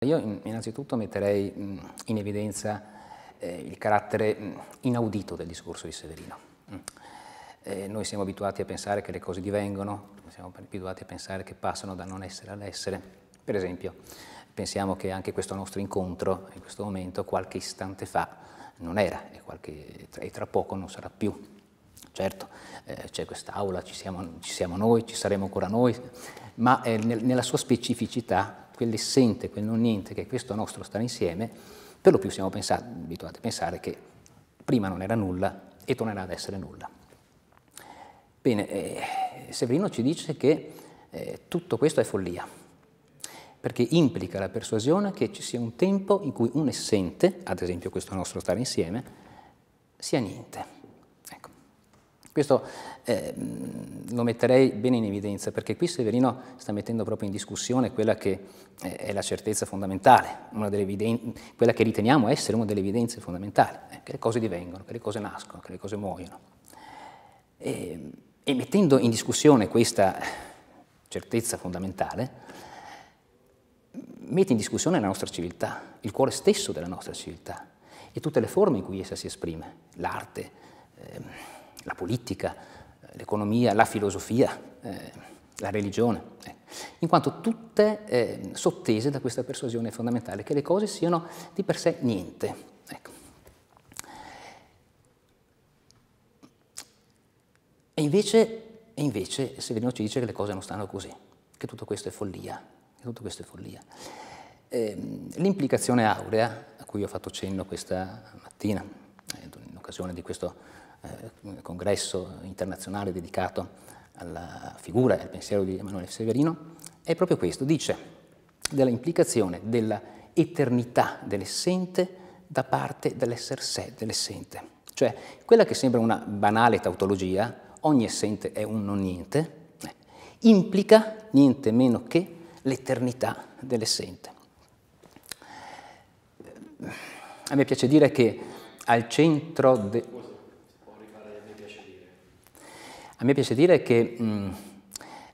Io innanzitutto metterei mm, in evidenza eh, il carattere mm, inaudito del discorso di Severino. Mm. Eh, noi siamo abituati a pensare che le cose divengono, siamo abituati a pensare che passano da non essere all'essere. Per esempio, pensiamo che anche questo nostro incontro, in questo momento, qualche istante fa non era e, qualche, e tra poco non sarà più. Certo, eh, c'è quest'aula, ci, ci siamo, noi, ci saremo ancora noi, ma nella sua specificità quell'essente, quel non niente che è questo nostro stare insieme, per lo più siamo pensati, abituati a pensare che prima non era nulla e tornerà ad essere nulla. Bene, eh, Severino ci dice che eh, tutto questo è follia, perché implica la persuasione che ci sia un tempo in cui un essente, ad esempio questo nostro stare insieme, sia niente. Questo eh, lo metterei bene in evidenza perché qui Severino sta mettendo proprio in discussione quella che eh, è la certezza fondamentale, quella che riteniamo essere una delle evidenze fondamentali, eh, che le cose divengono, che le cose nascono, che le cose muoiono. E, ehm, e mettendo in discussione questa certezza fondamentale, mm, mette in discussione la nostra civiltà, il cuore stesso della nostra civiltà e tutte le forme in cui essa si esprime, l'arte. Ehm, la politica, l'economia, la filosofia, eh, la religione, eh, in quanto tutte eh, sottese da questa persuasione fondamentale che le cose siano di per sé niente. Ecco. E invece, e invece Severino ci dice che le cose non stanno così, che tutto questo è follia, che tutto questo è follia. Ehm, l'implicazione aurea, a cui ho fatto cenno questa mattina, eh, in occasione di questo eh, congresso internazionale dedicato alla figura e al pensiero di Emanuele Severino, è proprio questo, dice della implicazione della eternità dell'essente da parte dell'esser sé dell'essente. Cioè, quella che sembra una banale tautologia, ogni essente è un non niente, eh, implica niente meno che l'eternità dell'essente. Eh, a me piace dire che al centro... De... A me piace dire che mh,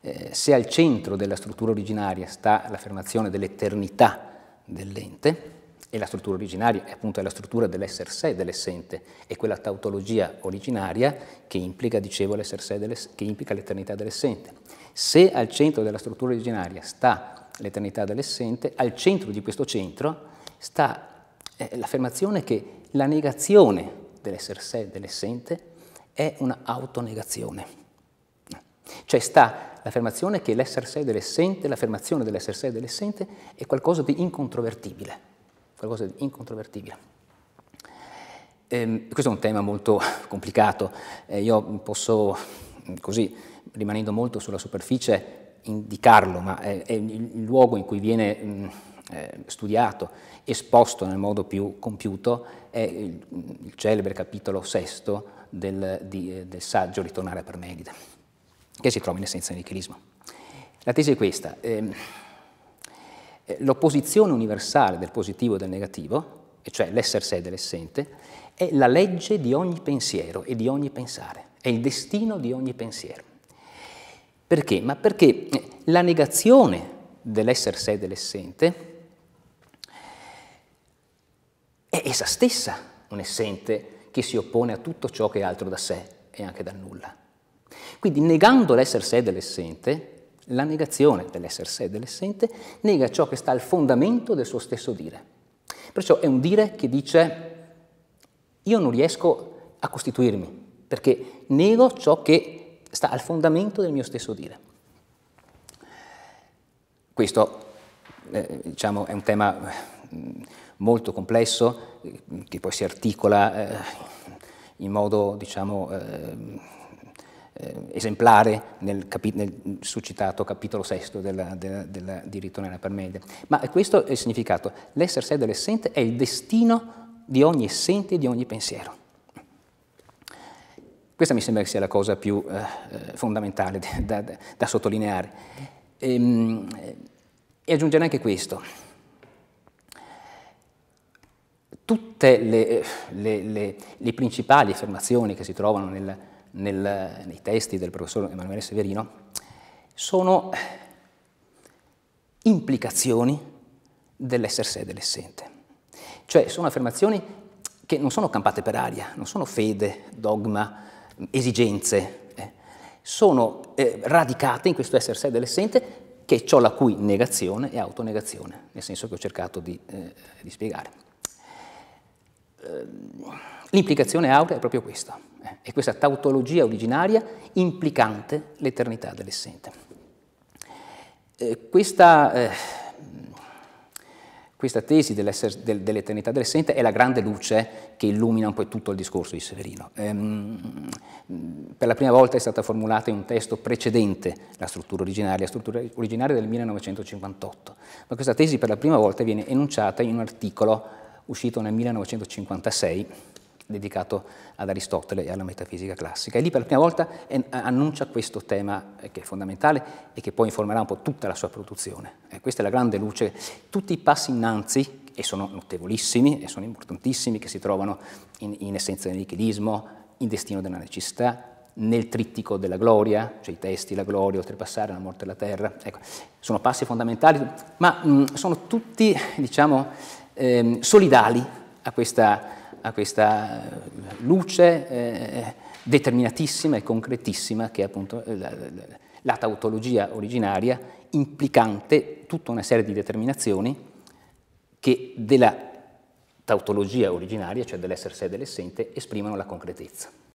eh, se al centro della struttura originaria sta l'affermazione dell'eternità dell'ente, e la struttura originaria è appunto la struttura dell'essere sé dell'essente, è quella tautologia originaria che implica, dicevo, l'essere sé che implica l'eternità dell'essente. Se al centro della struttura originaria sta l'eternità dell'essente, al centro di questo centro sta eh, l'affermazione che la negazione dell'essere sé dell'essente è un'autonegazione. Cioè sta l'affermazione che l'essere sé dell'essente, l'affermazione dell'essere sé dell'essente è qualcosa di incontrovertibile, qualcosa di incontrovertibile. Ehm, questo è un tema molto complicato, eh, io posso mm, così, rimanendo molto sulla superficie, indicarlo, ma è, è il luogo in cui viene mh, mm, eh, studiato, esposto nel modo più compiuto, è il, il celebre capitolo sesto del, di, eh, del, saggio Ritornare a Megide, che si trova in essenza nel nichilismo. La tesi è questa, ehm, eh, l'opposizione universale del positivo e del negativo, e cioè l'essere sé dell'essente, è la legge di ogni pensiero e di ogni pensare, è il destino di ogni pensiero. Perché? Ma perché eh, la negazione dell'essere sé dell'essente è essa stessa un essente che si oppone a tutto ciò che è altro da sé e anche dal nulla. Quindi negando l'essere sé dell'essente, la negazione dell'essere sé dell'essente nega ciò che sta al fondamento del suo stesso dire. Perciò è un dire che dice io non riesco a costituirmi perché nego ciò che sta al fondamento del mio stesso dire. Questo eh, diciamo, è un tema mm, molto complesso eh, che poi si articola eh, in modo diciamo, eh, esemplare nel, nel, succitato capitolo sesto del diritto nella permedia. Ma questo è il significato. L'essere sé dell'essente è il destino di ogni essente e di ogni pensiero. Questa mi sembra che sia la cosa più eh, fondamentale da, da, da sottolineare. E, ehm, e aggiungere anche questo tutte le, le, le, le, principali affermazioni che si trovano nel, nel, nei testi del professor Emanuele Severino sono implicazioni dell'essere sé dell'essente. Cioè sono affermazioni che non sono campate per aria, non sono fede, dogma, esigenze, eh. sono eh, radicate in questo essere sé dell'essente che è ciò la cui negazione è autonegazione, nel senso che ho cercato di, eh, di spiegare. Ehm, l'implicazione aurea è proprio questa, eh, è questa tautologia originaria implicante l'eternità dell'essente. Eh, questa, eh, questa, tesi dell'eternità dell'essente è la grande luce che illumina un po' tutto il discorso di Severino. Ehm, per la prima volta è stata formulata in un testo precedente la struttura originaria, la struttura originaria del 1958, ma questa tesi per la prima volta viene enunciata in un articolo uscito nel 1956, dedicato ad Aristotele e alla metafisica classica. E lì per la prima volta eh, annuncia questo tema eh, che è fondamentale e che poi informerà un po' tutta la sua produzione. E eh, questa è la grande luce, tutti i passi innanzi, e sono notevolissimi e sono importantissimi, che si trovano in, in essenza del nichilismo, in destino della necessità, nel trittico della gloria, cioè i testi, la gloria, oltrepassare la morte e la terra. Ecco, sono passi fondamentali, ma mh, mm, sono tutti, diciamo, ehm, solidali a questa, a questa eh, luce eh, determinatissima e concretissima che è appunto eh, la, la, la tautologia originaria implicante tutta una serie di determinazioni che della tautologia originaria, cioè dell'essere sé e dell'essente, esprimono la concretezza.